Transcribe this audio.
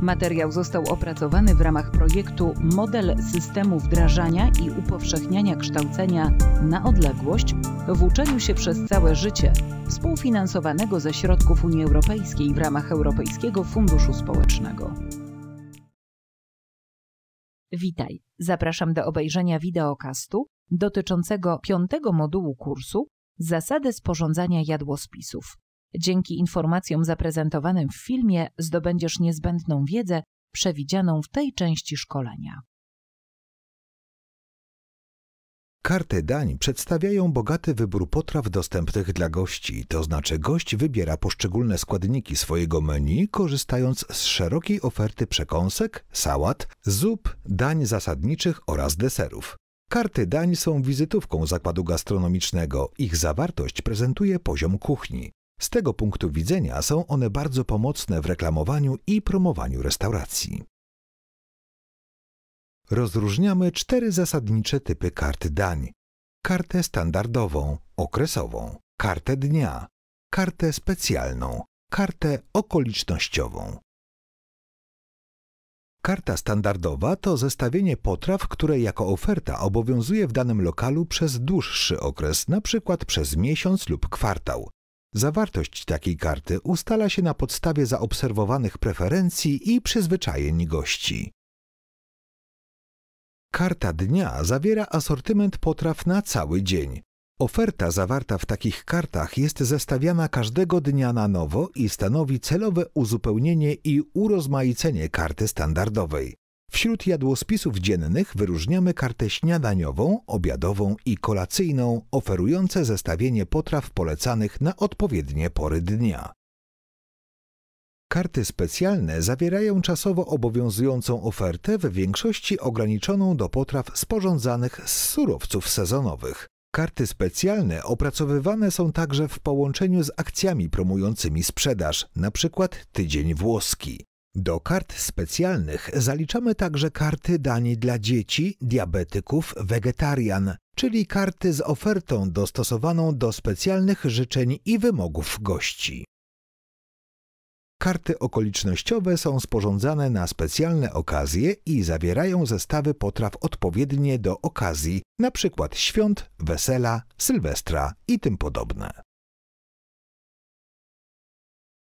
Materiał został opracowany w ramach projektu Model systemu wdrażania i upowszechniania kształcenia na odległość w uczeniu się przez całe życie, współfinansowanego ze środków Unii Europejskiej w ramach Europejskiego Funduszu Społecznego. Witaj, zapraszam do obejrzenia wideokastu dotyczącego piątego modułu kursu Zasady sporządzania jadłospisów. Dzięki informacjom zaprezentowanym w filmie zdobędziesz niezbędną wiedzę przewidzianą w tej części szkolenia. Karty dań przedstawiają bogaty wybór potraw dostępnych dla gości, to znaczy gość wybiera poszczególne składniki swojego menu, korzystając z szerokiej oferty przekąsek, sałat, zup, dań zasadniczych oraz deserów. Karty dań są wizytówką zakładu gastronomicznego, ich zawartość prezentuje poziom kuchni. Z tego punktu widzenia są one bardzo pomocne w reklamowaniu i promowaniu restauracji. Rozróżniamy cztery zasadnicze typy kart dań: kartę standardową, okresową, kartę dnia, kartę specjalną, kartę okolicznościową. Karta standardowa to zestawienie potraw, które jako oferta obowiązuje w danym lokalu przez dłuższy okres, np. przez miesiąc lub kwartał. Zawartość takiej karty ustala się na podstawie zaobserwowanych preferencji i przyzwyczajeń gości. Karta dnia zawiera asortyment potraw na cały dzień. Oferta zawarta w takich kartach jest zestawiana każdego dnia na nowo i stanowi celowe uzupełnienie i urozmaicenie karty standardowej. Wśród jadłospisów dziennych wyróżniamy kartę śniadaniową, obiadową i kolacyjną, oferujące zestawienie potraw polecanych na odpowiednie pory dnia. Karty specjalne zawierają czasowo obowiązującą ofertę w większości ograniczoną do potraw sporządzanych z surowców sezonowych. Karty specjalne opracowywane są także w połączeniu z akcjami promującymi sprzedaż, np. tydzień włoski. Do kart specjalnych zaliczamy także karty dań dla dzieci, diabetyków, wegetarian, czyli karty z ofertą dostosowaną do specjalnych życzeń i wymogów gości. Karty okolicznościowe są sporządzane na specjalne okazje i zawierają zestawy potraw odpowiednie do okazji, np. świąt, wesela, sylwestra i tym podobne.